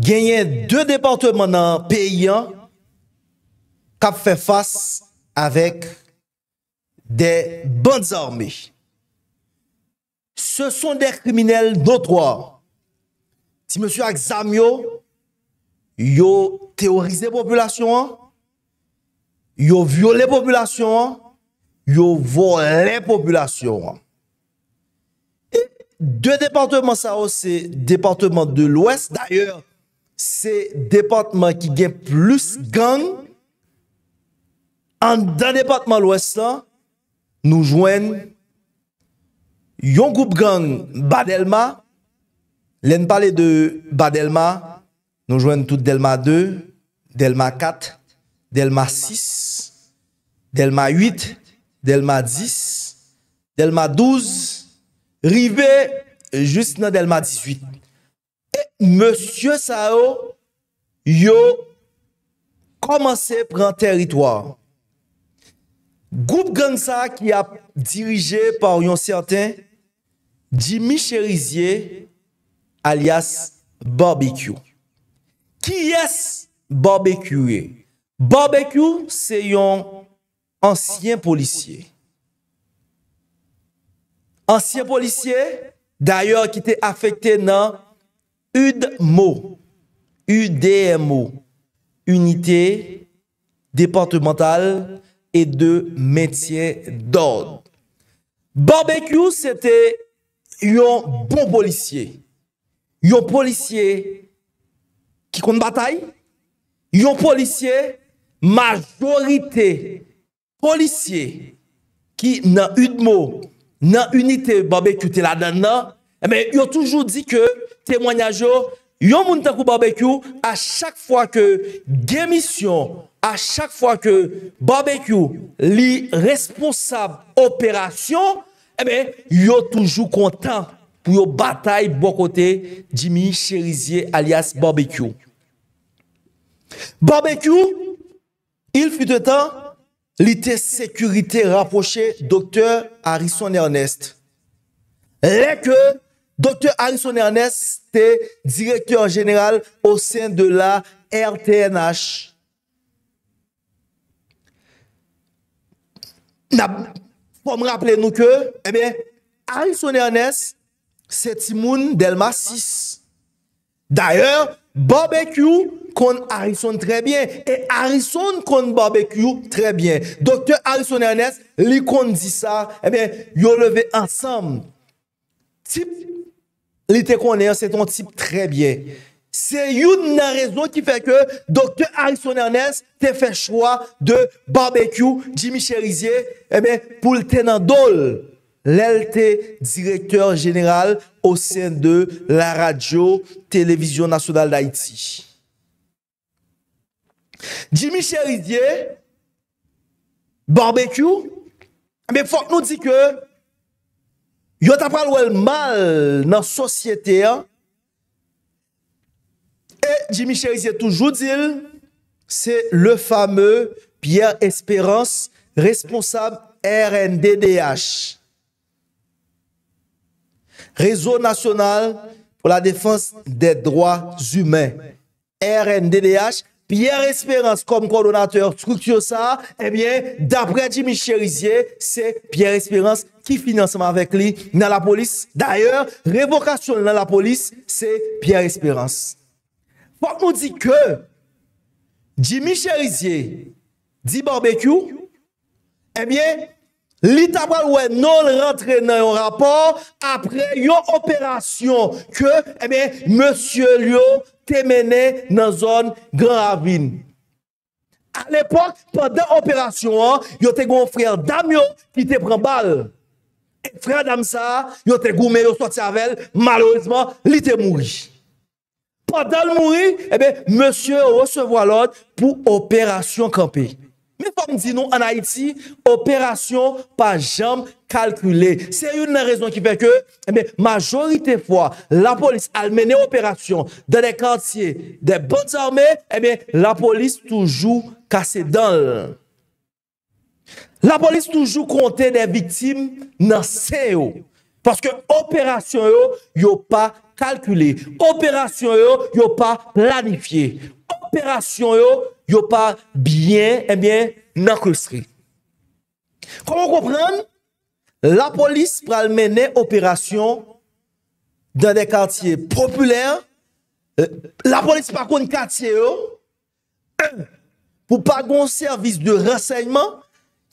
genyen 2 departement nan peyi kap fe fass avèk de bon zarmè. Se son der kriminel notwa. Si mèsyou aksam yo, yo teorize population an, yo vyo le population an, yo vo le population an. De departement sa o, se departement de l'ouest, d'ayor, se departement ki gen plus gang, an de departement l'ouest la, nou jwen, yon goup gang, badelma, len pale de badelma, nou jwen tout delma 2, delma 4, delma 6, delma 8, delma 10, delma 12, delma 13, Rive, juste nan Delma 18, Monsie Sao yo komanse pre an teritwar. Goup Gansa ki a dirije par yon serte, Jimmy Cherizie alias Barbecue. Ki yes Barbecue e? Barbecue se yon ansyen polisye. Ansyen polisye, d'ayor ki te afekte nan UDMO U-D-M-O Unite Deporte Mental E de Metye D'Ord Barbecue, se te yon bon polisye Yon polisye ki kon batay Yon polisye, majorite Polisye ki nan UDMO nan unitè barbekyou te la nan nan, eh e men yo toujou di ke, temwanya jo, yo moun takou barbekyou, a chak fwa ke gemisyon, a chak fwa ke barbekyou li responsab operasyon, e eh men yo toujou kontan pou yo batay bo kote Jimmy Cherizier alias barbekyou. Barbekyou, il fwi te tan, Li te sekurite raposhe Dr. Harrison Ernest. Le ke Dr. Harrison Ernest te direktor general osen de la RTNH. Po m raple nou ke, eh Harrison Ernest se timoun del masis. D'ailleurs, barbecue kon Arison très bien. Et Arison kon barbecue très bien. Dr. Arison Ernest, li kon di sa, eh yo leve ensemble. Tip, li te konnen, se ton tip très bien. Se yon nan rezon ki fe ke, Dr. Arison Ernest te fe chwa de barbecue Jimmy Cherizier eh pou l'te nan dole. Lèl te direkteur jeneral O sen de la radyo Televizyon nasyonal da iti Jimmy Cheridier Barbecue Mè fòk nou di ke Yo ta pral wèl mal nan sosyete E Jimmy Cheridier toujou dil Se le fame Pierre Espérance Responsable RNDDH Réseau national pour la défense des droits humains, RNDDH, Pierre Espérance comme coordonnateur structure ça, eh bien, d'après Jimmy Chérizier, c'est Pierre Espérance qui finance avec lui dans la police. D'ailleurs, révocation dans la police, c'est Pierre Espérance. Faut qu'on dit que Jimmy Chérizier dit barbecue, eh bien, Li tabal wè non rentre nan yon rapor apre yon operasyon ke eh monsye Lyon te mene nan zon Grand Ravine. A l'epok, pandan operasyon an, yon te goun frèl Damyo ki te pren bal. E frèl Damsa, yon te goun mè yon sotiavel, malorizman li te mouri. Pandan mouri, eh monsye recevo alon pou operasyon kampi. Mè fòm di nou an Haiti, operasyon pa jam kalkule. Se yon nan rezon ki fè kè, mè eh majorite fò, la polis al mène operasyon de de kantye de bon zarmè, mè la polis toujou kase dal. La polis toujou kontè de vitim nan seyo. Paske operasyon yo, yo pa kalkule. Operasyon yo, yo pa planifiye. Opérasyon yo, yo pa biyen, enbyen, eh nan kustri. Koman kompran, la polis pral menen opérasyon dan de kartye populèr, la polis pa kon kartye yo, pou pa gon servis de raseyman,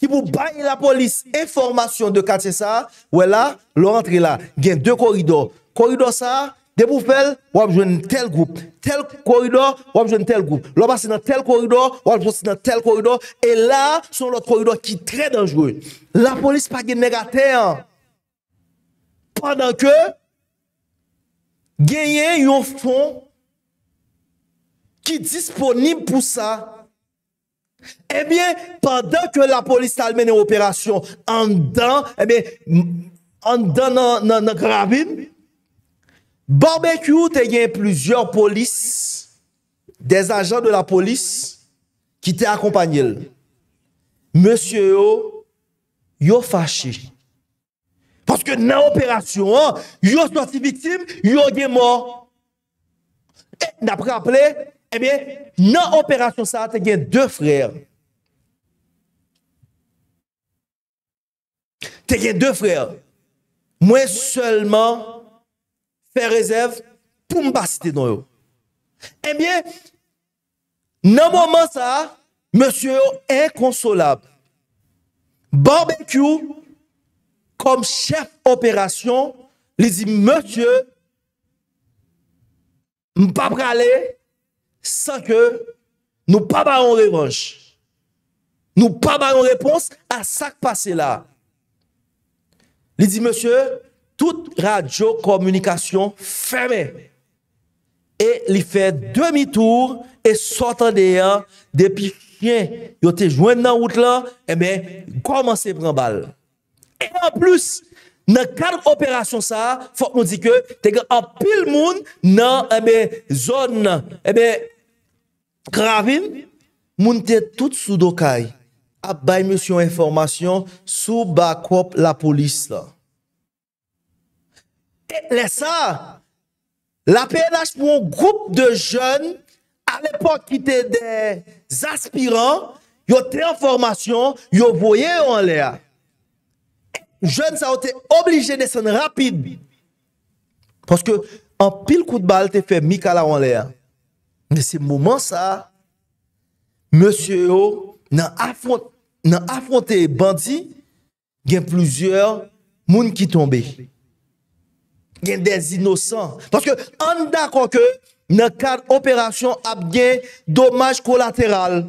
ki pou baye la polis informasyon de kartye sa, wè la, lo rentre la, gen de korido, korido sa, De pou fel, wap jwen tel group. Tel koridor, wap jwen tel group. Loba se nan tel koridor, wap jwen se nan tel koridor. E la, son lot koridor ki tre dangjou. La polis pa gen negate an. Padan ke, genye yon fon ki disponib pou sa, e eh bien, padan ke la polis talmen yon operasyon, an dan, an dan nan gravim, Barbekou te gen plusieurs polis, des agents de la polis, ki te akompanyel. Monsie yo, yo faché. Paske nan operasyon, yo sou ati vitim, yo gen mor. Et nan preaple, nan operasyon sa, te gen deux frères. Te gen deux frères. Mwen selman, faire réserve pour me dans Eh bien, dans moment ça, monsieur inconsolable. Barbecue, comme chef opération, les dit, monsieur, ne pas aller sans que nous ne pas en revanche. Nous ne pas en réponse à ça qui passé là. Il dit, monsieur, tout radyo komunikasyon fèmè. E li fè demi tour, e sotan deyan, depi fè, yo te jwen nan wout lan, ebe, koman se pren bal. E an plus, nan kan operasyon sa, fòk moun dike, teke an pil moun nan, ebe, eh zon nan, eh ebe, kravim, moun te tout sou do kaj. A bay mousyon informasyon, sou bakop la polis la. Et lè sa, la PNH pou an goup de joun, alèpon ki te de zaspiran, yo te an formasyon, yo voye an lè a. Joun sa ou te oblije de sèn rapide. Paske an pil kou de bal te fe Mikala an lè a. Mè se mouman sa, mèsyè yo nan afonte bandi, gen plouzyèr moun ki tombe. y a des innocents. Parce que, on d'accord que, dans cadre opération, il y collatéral.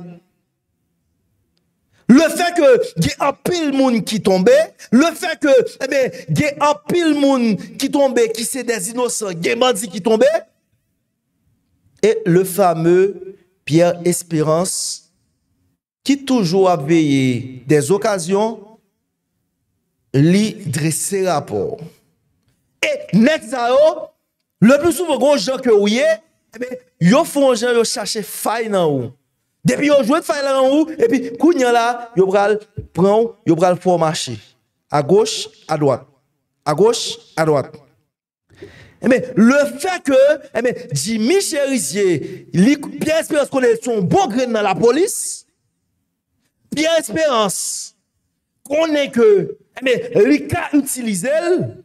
Le fait que il y a un pile monde qui tombait, le fait que eh il y a un pile monde qui tombait, qui c'est des innocents, il des qui tombait et le fameux Pierre Espérance, qui toujours a veillé des occasions, lui dresser rapport. Et net ça le plus souvent les gens que vous mais eh ben, yo font gens yo chercher faille dans ou. Depuis ont joué faille dans ou et puis kounya là yo pral prend yo pral marcher. À gauche, à droite. À gauche, à droite. Mais eh ben, le fait que et eh bien, Jimmy Chérisier, Pierre Espérance connaît son bon grain dans la police, Pierre Espérance connaît que mais bien, utilise elle,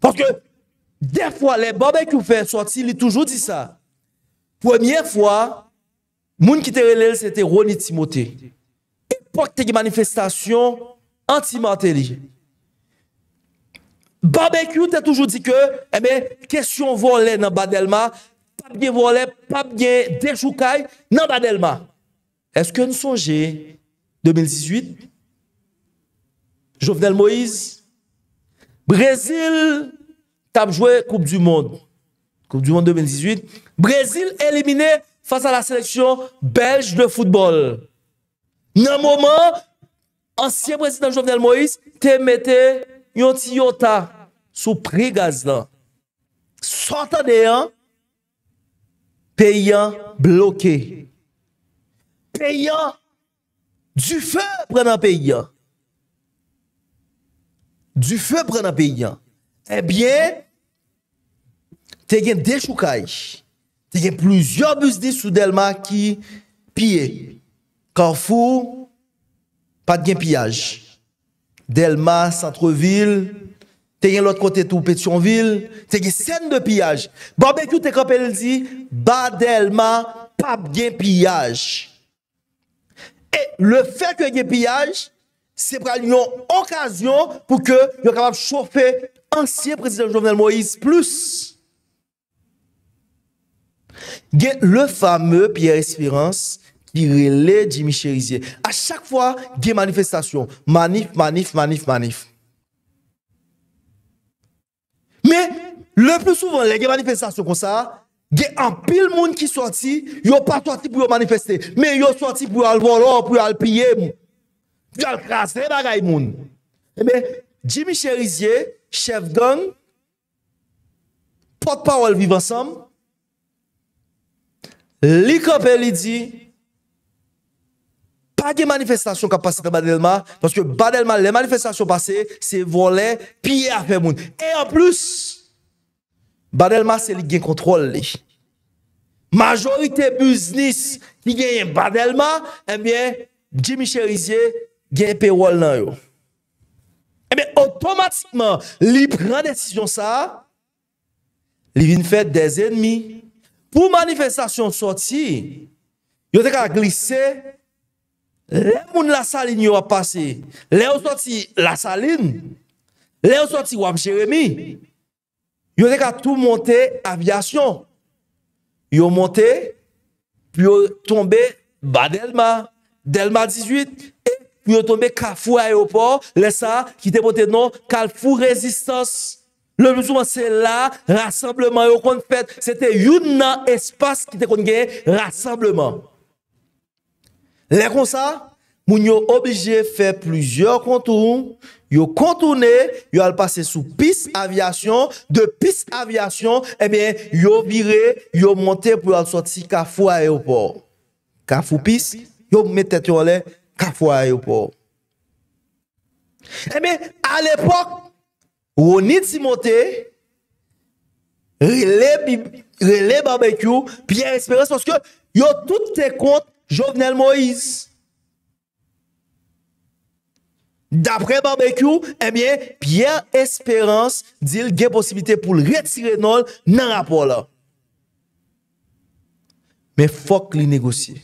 parce que des fois, les barbecues fait sortir, il toujours dit ça. Première fois, moun qui te c'était Ronnie Timothée. Époque de manifestation anti-Martelly. Barbecue, t'a toujours dit que, eh bien, question volée dans Badelma, pas bien voler, pas bien déchoucaille dans Badelma. Est-ce que nous songez 2018, Jovenel Moïse, Brésil tabjouè Koupe du Monde. Koupe du Monde 2018. Brésil éliminè fasa la seleksyon belge de foudbol. Nan mouman, ansyen Brésil dan Jovenel Moïse, te mette yon ti yota sou pri gaz nan. Sotan deyan, peyyan bloke. Peyyan, du fe prenan peyyan. Du fè pre nan pe yon. Ebyen, eh te gen del choukaj. Te gen plouzyon busdi sou Delma ki piye. Kan fou, pat gen piyaj. Delma, Santreville, te gen lot kote tou Petionville. Te gen sen de piyaj. Ba be kouten kapel di, ba Delma, pap gen piyaj. E le fè ke gen piyaj... c'est pour une occasion pour que soient capable de chauffer ancien président Jovenel Moïse plus. le fameux Pierre Espérance qui relève Jimmy Cherizier. À chaque fois, il y a manifestation. Manif, manif, manif, manif. Mais le plus souvent, les manifestations comme ça, il y a un pile monde qui sorti, ils n'ont pas sorti pour manifester, mais ils sont sorti pour aller voler, pour aller piller. Tu as crassé bagaille moun. Eh bien, Jimmy Cherizier, chef gang, porte-parole vivent ensemble, li il dit, pas de manifestation qui passé dans Badelma, parce que Badelma, les manifestations passées, c'est volé piller à faire moun. Et en plus, Badelma, c'est le qui contrôle. Majorité business qui gagne Badelma, eh bien, Jimmy Cherizier, gen pe wol nan yo. Ebe, eh otomatikman, li pren desisyon sa, li vin fèd dezen mi, pou manifestasyon soti, yo te ka glisse, le moun la salin yo a pase, le yo soti la salin, le yo soti wam chere mi, yo te ka tou monte avyasyon, yo monte, pi yo tombe, ba delma, delma 18, e, yo tombe kafou a eopor, lesa ki te ponte non, kafou rezistans. Le mouzouman se la, rassembleman yo kon fèt, se te yun nan espas ki te kon gen, rassembleman. Lè kon sa, moun yo obije fè plujor kontoun, yo kontounè, yo al pase sou pis avyasyon, de pis avyasyon, e eh mè yo vire, yo monte pou al soti kafou a eopor. Kafou pis, yo mette tè tè olè, ka fwa yo pou. E mi, al epok, ou ni timote, rele barbecue, piye esperans, poske yo tout te kont Jovenel Moïse. Dapre barbecue, e eh mi, piye esperans, dil gen posibite pou l retire non nan rapor la. Me fok li negosi.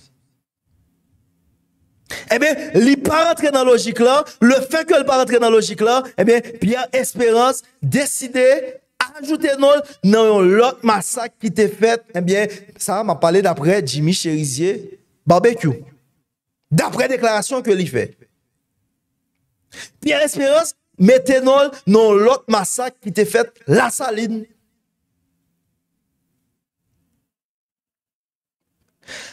Eh bien, il pas rentré dans la logique là. Le fait qu'il n'est pas rentré dans la logique là, eh bien, Pierre Espérance décidait ajouter non dans l'autre massacre qui était fait. Eh bien, ça m'a parlé d'après Jimmy Cherizier, barbecue. D'après déclaration que lui fait. Pierre Espérance mettait non dans l'autre massacre qui était fait, la saline.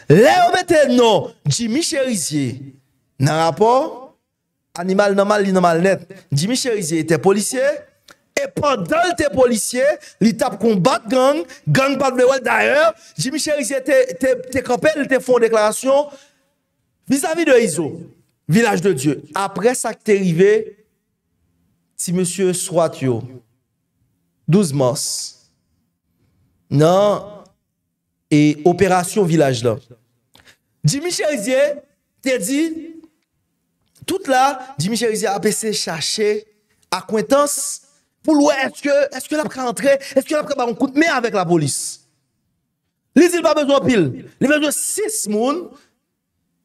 Le oube te nou, Jimmy Cherizier, nan rapor, animal normal, li normal net, Jimmy Cherizier, te policier, e pandan te policier, li tap kon bat gang, gang pat bewel dayer, Jimmy Cherizier, te kapel, te fon deklarasyon, vis-a-vis de Izo, village de Dieu. Apre sa ki te rive, si monsie souat yo, 12 mors, nan, et opération village là. Jimmy Cherizier t'a dit tout là, Jimmy Cherizier a passé chercher acquaintance pour lui est-ce que est-ce que l'a rentrer, est-ce que l'a un coup de avec la police. Les il pas besoin pile, il besoin six moun,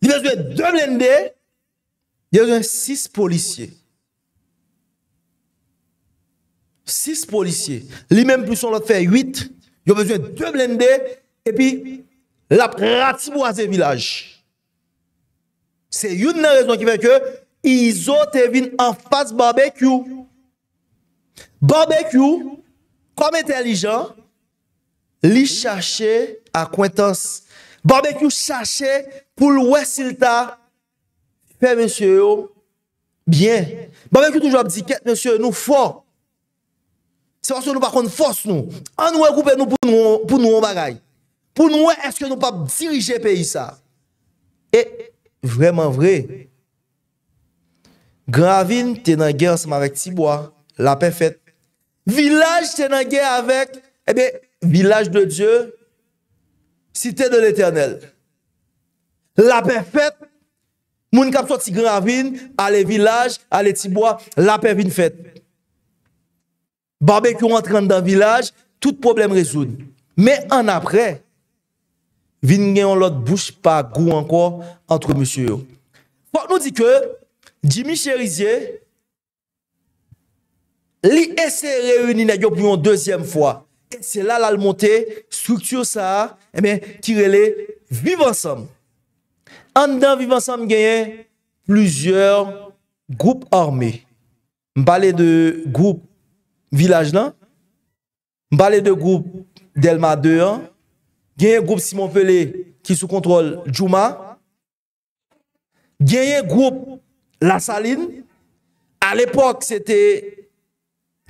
il besoin deux blindés, il besoin six policiers. six policiers. Lui-même plus on l'a fait 8, il a besoin de deux blindés Epi, la prati bo aze vilaj. Se yon nan rezon ki ven ke, izo te vin an fas barbekyou. Barbekyou, kom entelijan, li chache akwetans. Barbekyou chache pou lwes ilta. Pe monsye yo, bien. Barbekyou toujou abdiket, monsye yo, nou fwa. Se monsye yo, nou pakon fwas nou. An nou wakoupe nou pou nou wabagay. Poun wè eske nou pa dirije peyi sa? E, vreman vre. Gravin tenangè anseman wèk tibwa, la pe fèt. Vilaj tenangè anseman wèk, ebe, vilaj de Dje, site de l'Eternel. La pe fèt, moun kapso ti Gravin, ale vilaj, ale tibwa, la pe vin fèt. Barbekou rentren nan vilaj, tout problem rezoun. Me an apre, Vin gen yon lot bouche pa gou anko antre moussou yo. Wak bon, nou di ke, jimi chè rizye, li ese reyouni nan yo pou yon dezyem fwa. Se la lal montè, struktur sa, kirele eh viv ansam. Andan viv ansam gen yon, lusye group orme. Mbale de group vilaj lan, mbale de group delma de yon, genye group Simon Fele ki sou kontrol Jouma, genye group La Saline, al epok se te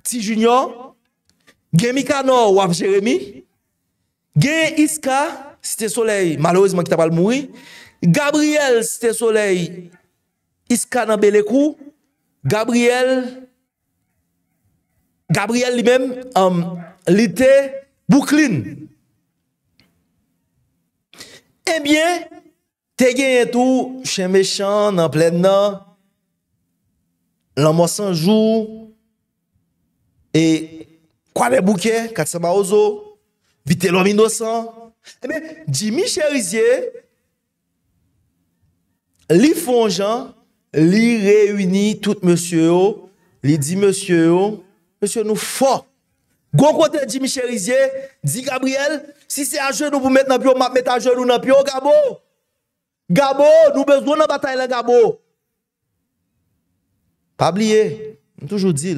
Ti Junior, genye Mika Nor waf Jeremie, genye Iska se te Soleil, malouizman ki tapal mouri, Gabriel se te Soleil, Iska nan Belekou, Gabriel, Gabriel li men, li te Bouklin, Ebyen, eh te genye tou, chen me chan nan plen nan, lan monsan jou, e kwa de bouke, katsa ba ozo, vite lom inosan. Ebyen, eh di mi chen rizye, li fonjan, li reyuni tout monsye yo, li di monsye yo, monsye nou fwa. Gon kote di mi chen rizye, di Gabriel, Si c'est à genoux pour mettre dans pio, m'a mettre à genoux dans pio, Gabo. Gabo, nous besoin de bataille là, Gabo. Pas oublier, toujours dit.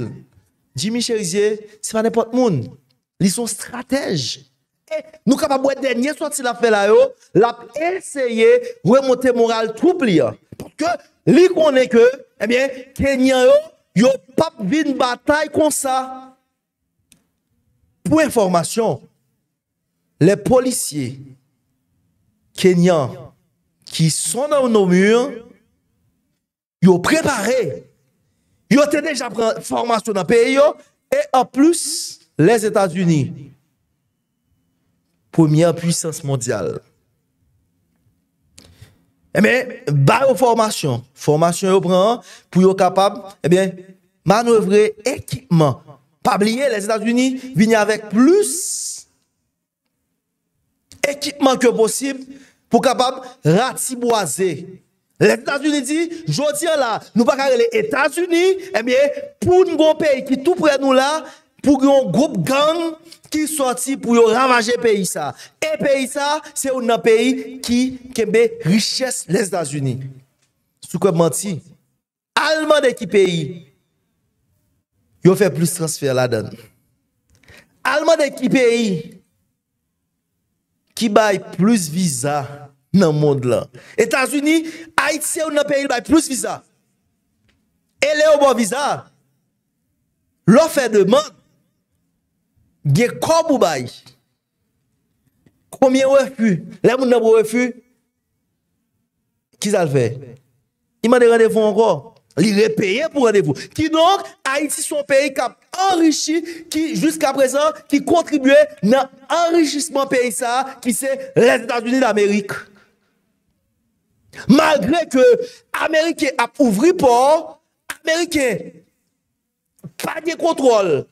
Jimmy Cherizier, c'est pas n'importe qui. Ils sont stratèges. Et eh, nous capables de dernier sorti la fait là yo, l'a essayer remonter moral trouble parce que lui connaît que eh bien Kenyan yo yo pas une bataille comme ça. Pour information, les policiers kenyans qui sont dans nos murs, ils ont préparé, ils ont déjà pris formation dans le pays, et en plus, les États-Unis, première puissance mondiale. Eh bien, bah, formation, formation, yo prend pour être capable, eh bien, manœuvrer équipement. Pas oublier, les États-Unis viennent avec plus équipement que possible pour capable ratiboiser. Les États-Unis disent, je dis là, nous pas les États-Unis, eh bien, pour un pays qui tout près nous là, pour un groupe gang qui sorti pour ravager pays ça. Et pays ça, c'est un pays qui a richesse les États-Unis. Sous quoi menti? Allemand de qui pays? Ils ont fait plus transfert là-dedans. Allemand de qui pays? Ki bay plus viza nan mond la. Etats-Unis, Aitse ou nan peyi bay plus viza. E le obo viza, lo fè deman, ge kon bou bay. Koumye wef pu, le moun nan bo wef pu, ki sal fè. Iman de randevou anko. Il payé pour rendez-vous. Qui donc, Haïti, son pays qui a enrichi, qui jusqu'à présent, qui contribuait dans l'enrichissement pays, ça, qui c'est les États-Unis d'Amérique. Malgré que Américains a ouvert port, Américains, pas de contrôle.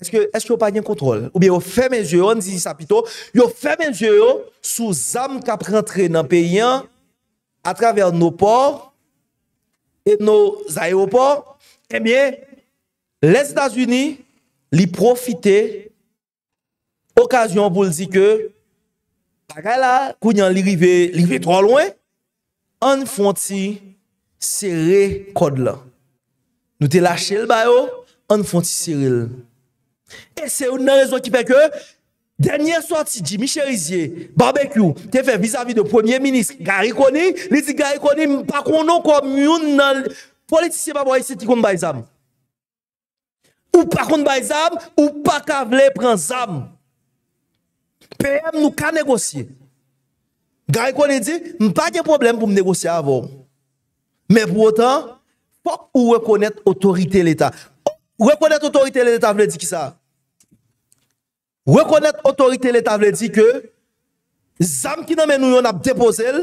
Est-ce que, est-ce pas de contrôle? Ou bien, on fait les yeux, on dit ça plutôt, on fait mes yeux sous âme qui a rentré dans le pays, hein, à travers nos ports, et nou zayeopor, e eh mye, le Stasiuni, li profite, okasyon pou li di ke, kounyan li rive, li rive tro lwen, an fwanti sere kod la. Nou te lache el bayo, an fwanti sere el. E se ou ne rezo ki pe ke, Dernière sortie, Jimmy Cherizier, barbecue, t'es fait vis-à-vis de Premier ministre Gary il dit Gary Kony, pas qu'on comme politicien pas boy, c'est Ou pas contre baizam, ou pas qu'à vle prendre zam. PM nous ka négocier. Gary Kony dit, pas de problème pour me négocier avant. Mais pour autant, faut ou reconnaître autorité l'État. Reconnaître autorité l'État veut dire qui ça? Rekonnet otorite l'Etat vle di ke zam ki nan men nou yon ap depozel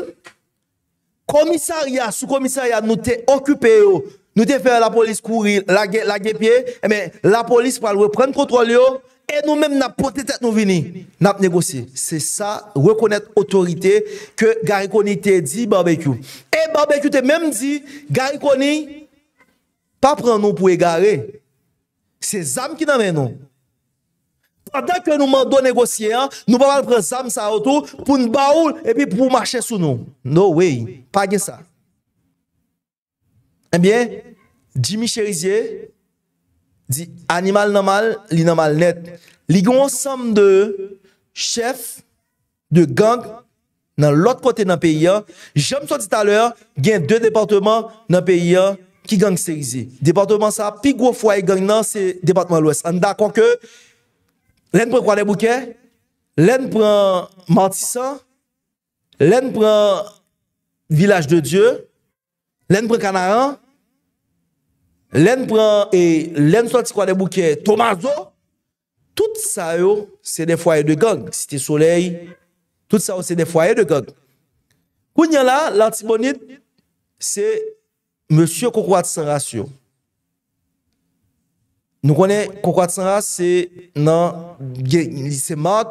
komisarya, sou komisarya nou te okupè yo nou te fè la polis kouri, lage pye e men la eh polis pral wè pren kontrol yo e nou men nap potetet nou vini nap negosye. Se sa, rekonnet otorite ke gare koni te di barbekyou. E barbekyou te menm di gare koni pa pren nou pou e gare se zam ki nan men nou Patan ke nou man do negosye an, nou pa mal prez am sa oto, pou n ba ou, epi pou mache sou nou. No way. Pa gen sa. Enbyen, Jimmy Cherizier, di, animal nan mal, li nan mal net. Li gen an sam de, chef, de gang, nan lot kote nan peyi an, jem so dit aler, gen de departement nan peyi an, ki gang Cherizier. Departement sa, pi gwo fwa e gang nan se departement lwes. An dakon ke, Len pren Kouade Bouquet, Len pren Matissa, Len pren Vilaj de Dieu, Len pren Kanahan, Len pren e Len Souati Kouade Bouquet, Toumazo, tout sa yo se defoye de gang, si te solei, tout sa yo se defoye de gang. Où nye la, l'antimonide, se M. Kouade se rasyon. Nou konen kwa kwa tsara se nan gen lise mag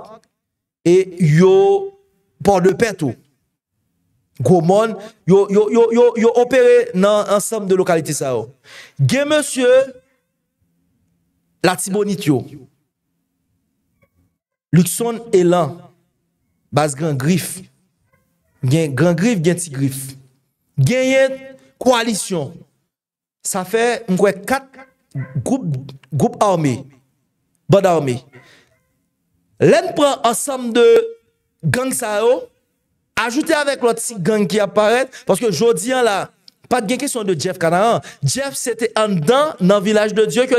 e yo por de pet ou. Gwo mon yo opere nan ansam de lokalite sa ou. Gen monsye, la tibonit yo. Likson elan, bas gen grif. Gen grif gen tigrif. Gen yen koalisyon. Sa fe mkwe kat, groupe, groupe armé, bande armée. L'un prend ensemble de gang yo. ajouté avec l'autre gang qui apparaît, parce que dis là, pas de question de Jeff Canara. Jeff, c'était en dedans, dans le village de Dieu que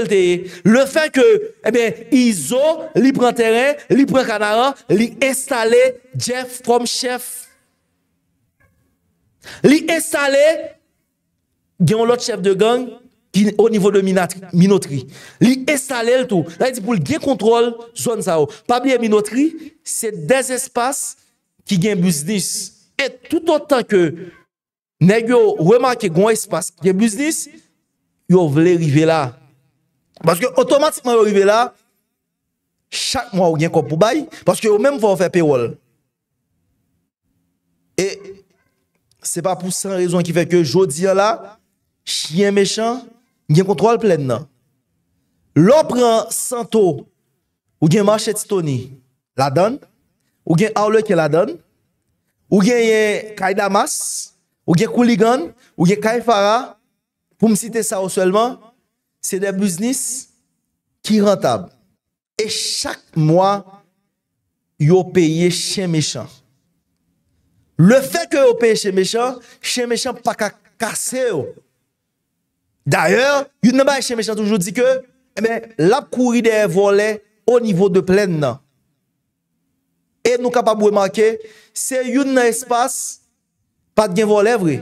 Le fait que, eh bien, Iso, lui prend terrain, Il prend Canaan, lui installe Jeff comme chef. Lui installe, il l'autre chef de gang, ki o nivou de minotri. Li esalel tou, la yi di pou l gen kontrol zon za ou. Oh. Pa bie minotri, se dez espas ki gen busdis. Et tout an tan ke neg yo remake gwen espas ki gen busdis, yo vle rive la. Paske otomatikman yo rive la, chak mwa ou gen kop pou bay, paske yo menm fwa ou fe pe wol. Et se pa pou san rezon ki feke yo di ya la, chien mechant, Mgen kontrol plen nan. Lopren santo ou gen Marchet Stony la don, ou gen Aoleke la don, ou gen Kaydamas, ou gen Kouligan, ou gen Kayfara, pou msite sa ou selman, se de bluznis ki rentab. E chak mwa yo peye chen mechan. Le fek yo peye chen mechan, chen mechan pa ka kase yo. D'ayor, yon nan ba e chen me chan toujou di ke, e eh men, lap kouri de e vole o nivou de plen nan. E nou kapap mwen manke, se yon nan espas pat gen vole vre.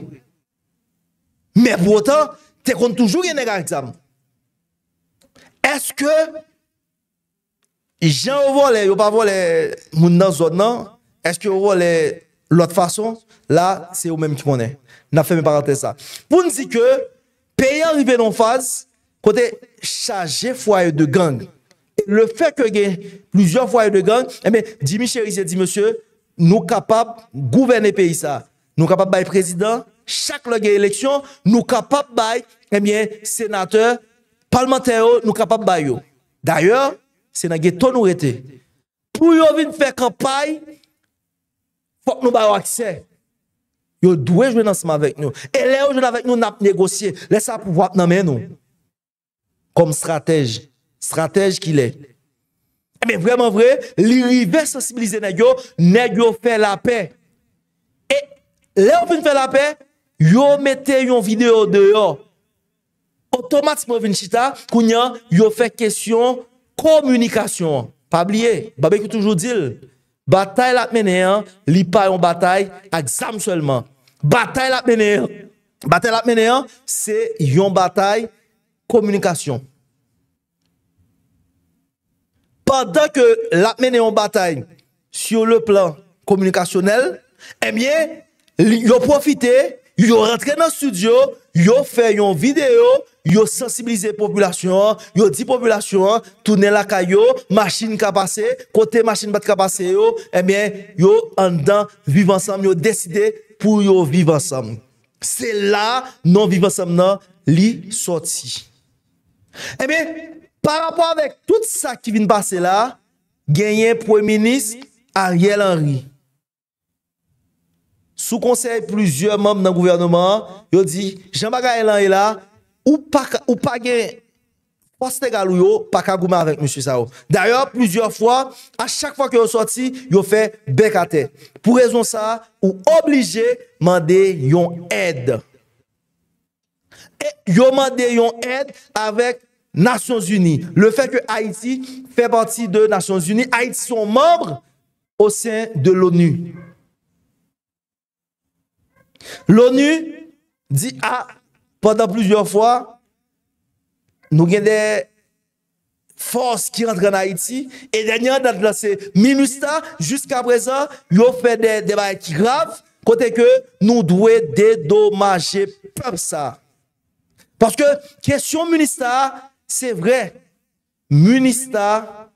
Men pou otan, te kont toujou gen e re a exam. Eske, jen vole, yo pa vole moun nan zon nan, eske vole lout fason, la, se ou menm ki mounen. Nafen me parante sa. Poun di ke, Peye arive nan faz, kote chaje fwa yo de gang. Le fe ke gen, lujan fwa yo de gang, eme, eh di mi cheri se di monsye, nou kapap gouvene peyi sa. Nou kapap baye prezident, chak le gen eleksyon, nou kapap baye, eme, senate, palmanter yo, nou kapap baye yo. D'ayor, sena gen ton ou rete. Pou yo vin fe kampay, fok nou baye wakisey. Yo dwe jwe nan seman vek nou. E le yo jwe nan vek nou nan p'negosye. Lè sa pou wap nan men nou. Kom stratej. Stratej ki lè. E men vreman vre, li yu vek sosibilize nan yo, nan yo fè la pe. E le yo fè la pe, yo metè yon video de yo. Otomatis mwen vin chita, kou nyan yo fè kèsyon, komunikasyon. Pabliye, babè kou toujou dil. Batay la menen, li pay yon batay, ak sam selman. Batay l'apmeneyan, batay l'apmeneyan, se yon batay komunikasyon. Pandan ke l'apmeneyan batay, se yon le plan komunikasyonel, emye, eh yon profite, yon rentre nan studio, yon fe yon video, yon sensibilize populasyon, yon di populasyon, toune laka yon, maschine kapase, kote maschine bat kapase yon, emye, yon andan, viv ansam, yon deside yon. pou yo vive ansam. Se la, non vive ansam nan, li soti. Ebe, eh par rapport avek, tout sa ki vin base la, genyen pre-minist, Ariel Henry. Sou konsey, plusieurs membres nan gouvernement, yo di, jen bagay el Henry la, ou pa genyen, Poste pas avec M. Sao. D'ailleurs, plusieurs fois, à chaque fois que vous sorti, vous fait bec à terre. Pour raison ça, ou obligé demander yon aide. Et vous demandez une aide avec Nations Unies. Le fait que Haïti fait partie de Nations Unies, Haïti sont membres au sein de l'ONU. L'ONU dit ah, pendant plusieurs fois, nous avons des forces qui rentrent en Haïti. Et dernière dans c'est Jusqu'à présent, ils ont fait des débats graves. Côté que nous devons dédommager peuple ça. Parce que question MINUSTA, c'est vrai. MINUSTA,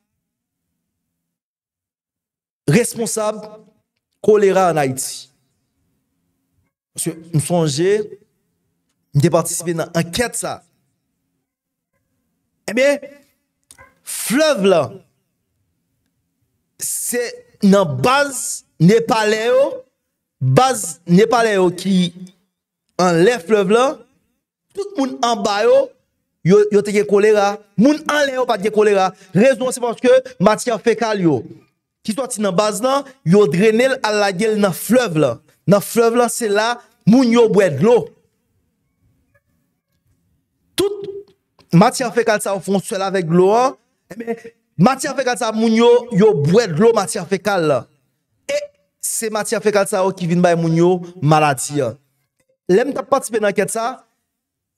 responsable choléra en Haïti. Parce que nous sommes nous avons participé dans enquête ça. Ebe, eh flev la, se nan baz nepale yo, baz nepale yo ki anle flev la, tout moun anbay yo, yo te gen kolera, moun anle yo pa gen kolera, rezon se fonske matia fekal yo, ki soti nan baz la, yo drenel alagel nan flev la, nan flev la se la moun yo bwed lo. Matyar fekal sa ou fonsel avek glo an... Eh matyar fekal sa moun yo... Yo boued lo matyar fekal la... E se matyar fekal sa ou... Ki vin bay moun yo malati an... Lem ta patipe nan ket sa...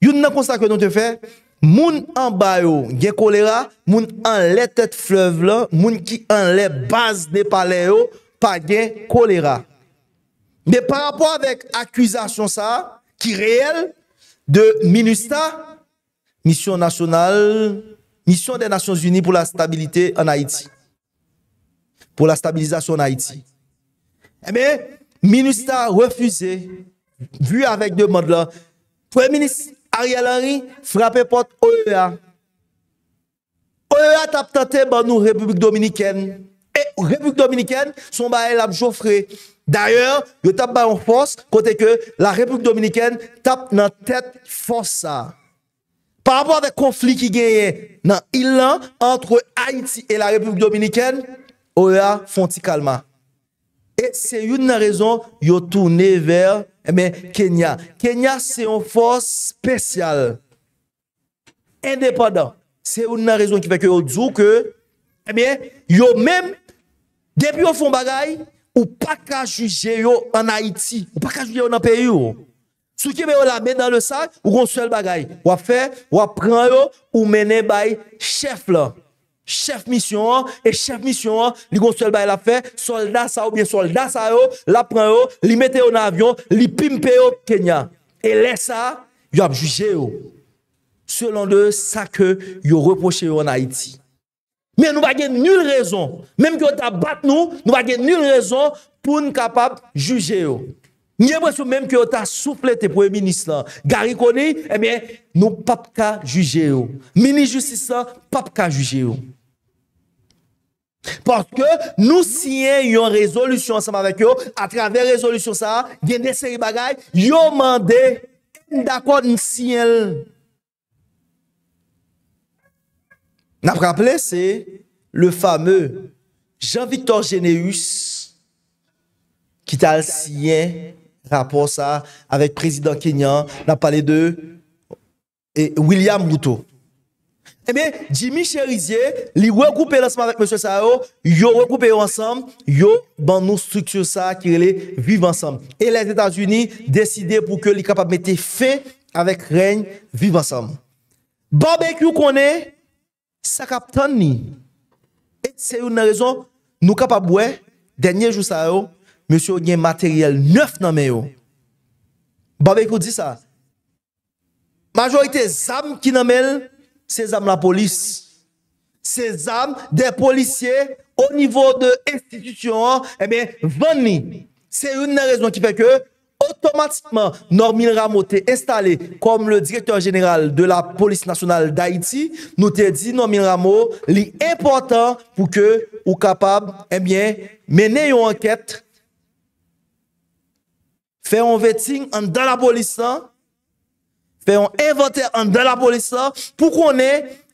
Yon nan konsta kwenon te fe... Moun an bayo gen kolera... Moun an letet flev la... Moun ki an let baz ne pale yo... Pa gen kolera... Me par rapport avek akwizasyon sa... Ki reel... De minusta... Mission des Nations Unies pou la stabilité en Haïti. Pou la stabilisation en Haïti. Eme, eh Ministre a refusé, vu avèk de mandla, Premier Ministre Ariel Henry frappe pot Oyea. Oyea tap tante ban nou Republik Dominikèn. E, e Republik Dominikèn son ba el amjofre. D'ailleurs, yo tap ba en force kote ke la Republik Dominikèn tap nan tète fossa. Par rapport de konflik ki genye nan ilan entre Haiti et la République Dominikène, ou ya fonti kalma. Et c'est une raison yo tourné vers eh Kenya. Kenya c'est un force spécial, indépendant. C'est une raison qui fait que yo djou que eh yo même, depuis yo font bagay, ou pa ka juge yo en Haiti, ou pa ka juge yo nan Pays-Bas. Sou ki be yo la men dan le sak ou gonsuel bagay. Wafè, wapren yo ou mene bay chef la. Chef mission an, e chef mission an, li gonsuel bay la fè, soldasa ou bie soldasa yo, la pren yo, li metè yo nan avyon, li pimpe yo Kenya. E lè sa, yo ap juje yo. Selon de sak yo, yo reproche yo nan Haiti. Men nou bagè nul rezon, menm ki yo tabat nou, nou bagè nul rezon pou n kapap juje yo. Nye mwen sou menm ki yo ta souflete pou e minis lan. Gari koni, eh nou pap ka juje yo. Minis jujis lan, pap ka juje yo. Patke nou siyen yon rezolusyon anseman vek yo. A travè rezolusyon sa, gen de seri bagay, yo mande ken da kwa ni siyen. Na prample, se le fameu Jean-Victor Généus ki tal siyen rapport ça avec président kenyan, la parlé de et William Ruto. Eh bien, Jimmy Cherizier, il regroupe l'ensemble avec M. Sao, il regroupe ensemble, il dans nous structures, ça qui est vivre ensemble. Et les États-Unis décident pour que les capables mettre fin avec règne vivre ensemble. Barbecue est, ça capte ni. Et c'est une raison, nous capables, dernier jour ça, Monsieur, yon yon materyel neuf nan men yo. Babekou di sa. Majorite, zam ki nan men, se zam la polis. Se zam de polisye o nivou de institisyon, e eh men, venni. Se yon nan rezon ki fe ke, otomatikman, Normil Rameau te installe kom le direktor general de la polis nasyonal d'Haïti, nou te di, Normil Rameau, li important pou ke ou kapab, e eh men, menen yon anketre Fè yon vetin an dan la polisa. Fè yon inventer an dan la polisa. Pou konè,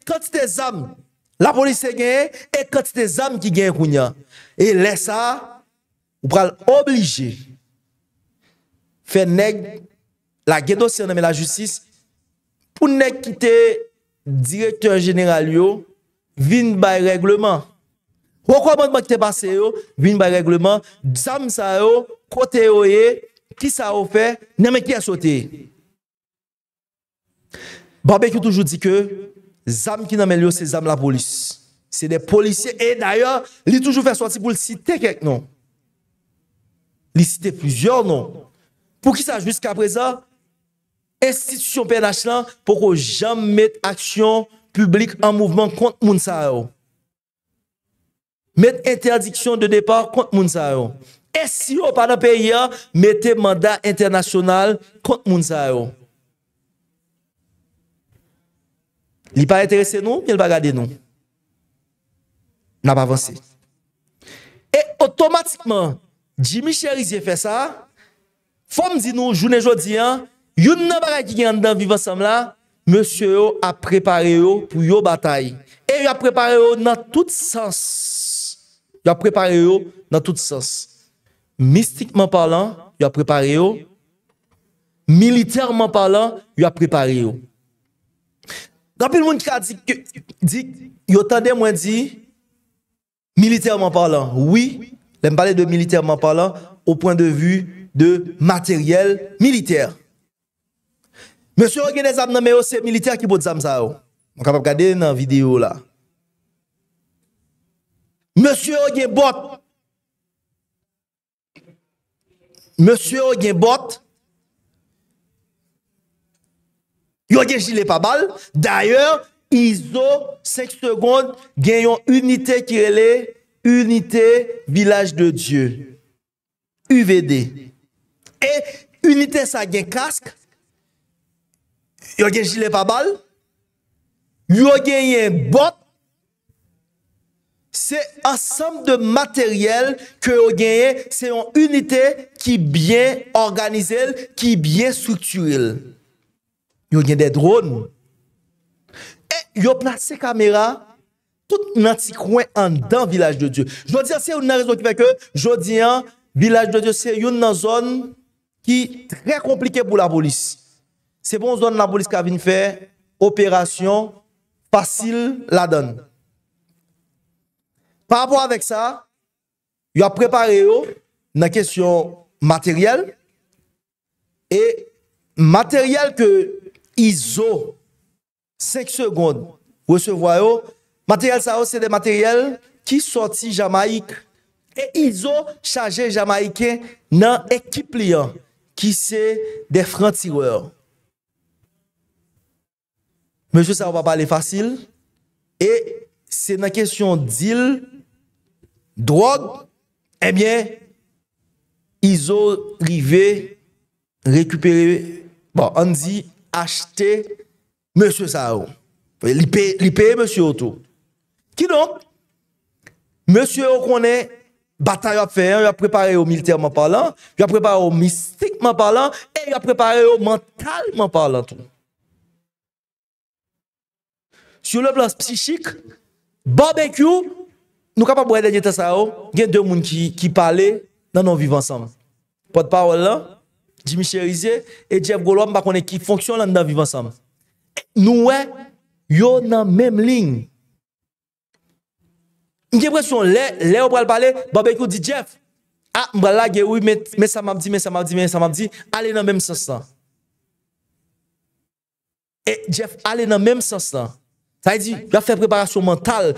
katite zam. La polisa genye, e katite zam ki genye kounye. E lè sa, ou pral oblige. Fè neg, la gedosye an nanme la jutsis, pou neg kite, direktor general yo, vin bay regleman. Pou konè, ou pral obligé, zam sa yo, kote yo ye, Ki sa ou fe, ne men ki a sote. Barbekou toujou di ke, zam ki nan men yo se zam la polis. Se de polisye, e d'ayor, li toujou fe sote pou li site kek non. Li site plusieurs non. Pou ki sa, jusqu'a preza, institisyon PNH lan, pou ko jam met aksyon publik an mouvment kont moun sa ou. Met interdiksyon de depar kont moun sa ou. Moun sa ou. E si yo pa nan pe yon, mete mandat internasyonal kont moun sa yo. Li pa reterese nou, mi l pa gade nou. Na pa avanse. E otomatikman, Jimmy Cherizye fe sa, fom di nou, jounen jodi, yon nan pa gade ki gen an dan vivan sam la, monsye yo a prepare yo pou yo batay. E yo a prepare yo nan tout sens. Yo a prepare yo nan tout sens. Mistikman parlant, yo aprepari yo. Militèrman parlant, yo aprepari yo. Dapil moun kwa dik yo tande mwen di militèrman parlant. Oui, lèm pale de militèrman parlant ou point de vu de materiel militèr. Monsieur gen zanm nanme yo se militèr ki bot zanm za yo. Moun kapap kade nan video la. Monsieur gen bot monsieur a un bot, a un gilet pas balle. D'ailleurs, ISO 5 secondes gagne une unité qui est unité village de Dieu. UVD. Et unité ça a un casque, a un gilet pas balle, y a un bot, Se ansanm de materyel ke yon genye, se yon unitè ki byen organize, ki byen strukturel. Yon genye de drone. E yon plase kamera tout nan si kwen an dan village de Dieu. Jodian, se yon nan rezon ki peke, jodian, village de Dieu, se yon nan zon ki tre komplike pou la bolis. Se bon zon nan bolis ka vin fè, operasyon, pasil, la donne. Par apwa avèk sa, yo aprepare yo nan kesyon materyèl, e materyèl ke izo, sek seconde, wè se vwa yo, materyèl sa yo se de materyèl ki soti Jamaik, e izo chaje Jamaikè nan ekip liyan, ki se de frantiwèr. Mèjou sa wap pale fasil, e se nan kesyon dil, Drog... Ebyen... Eh Izo... Rive... Rekupere... Bon, anzi... Achté... Monsie Saron... Lipeye monsie o tou... Ki donk... Monsie o konen... Bataryap feyen... Y aprepare yo milterman palan... Y aprepare yo mistikman palan... E y aprepare yo mentalman palan tou... Sou levlas psichik... Barbekyou... Nou kapap bwede nye tasa yo, gen dè moun ki pale nan nan vivan saman. Pot parol lan, jimi cherize, e jef golo mba kone ki fonksyon lan nan vivan saman. Nou we, yo nan menm ling. Nye presyon, le, le obral pale, babekou di jef, a mba la ge ou, me samabdi, me samabdi, me samabdi, ale nan menm sas lan. E jef ale nan menm sas lan. Pa yi di, yon fè preparasyon mental.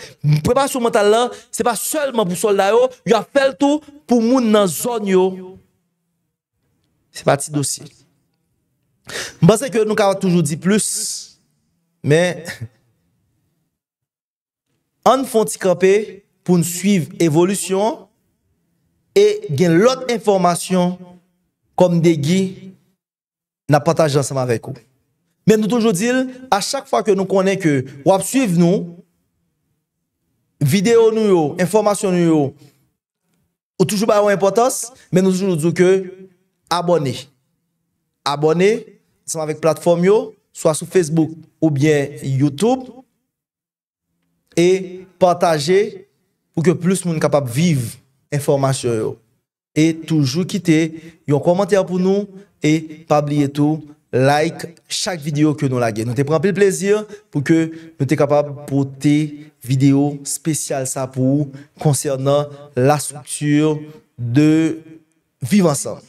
Preparasyon mental lan, se pa selman pou solda yo, yon fèl tou pou moun nan zon yo. Se pa ti dosi. Mban se ke nou ka wak toujou di plus, men, an fonte ki kope, pou n suiv evolusyon, e gen lot informasyon, kom de gi, nan patajan seman vek yo. men nou toujou dil, a chak fwa ke nou konen ke wap suiv nou, videyo nou yo, informasyon nou yo, ou toujou ba yon impotans, men nou toujou nou dzou ke abone. Abone, disman vek platform yo, swa sou Facebook ou bien YouTube, e pataje, ou ke plus moun kapap viv informasyon yo. E toujou kite, yon komantè pou nou, e pabliye tou, like chaque vidéo que nous laguons. Nous te prenons le plaisir pour que nous soyons capables de porter vidéo spéciale ça pour concernant la structure de vivre ensemble.